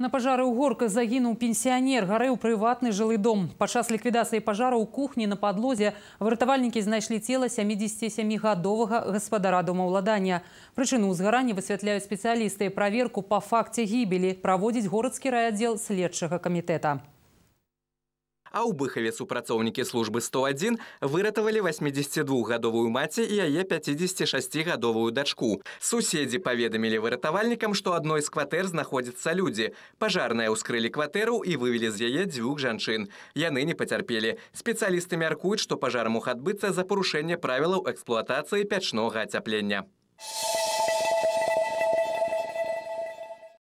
На пажары ў горках загінуў пенсіянер, гарэў прыватны жылы дом. Падчас ліквідацыі пажара ў кухні на падлозе выратавальнікі знайшлі цела 77гадовага гаспадара домаўладання. Прычыну ўзгарання высвятляюць спецыялісты і праверку па факце гібелі праводзіць горадскі райаддзел следчага камітэта. А ў быхаве супрацоўнікі службы 101 выратавалі 82гадовую маці і яе 56гадовую дачку. Суседзі паведамілі выратавальнікам, што адной з кватэр знаходзяцца людзі. Пажарныя ўскрылі кватэру і вывелі з яе дзвюх жанчын. Яны не пацярпелі. Спецыялісты мяркуюць, што пажар мог адбыцца за парушэнне правілаў эксплуатацыі пячнога ацяплення.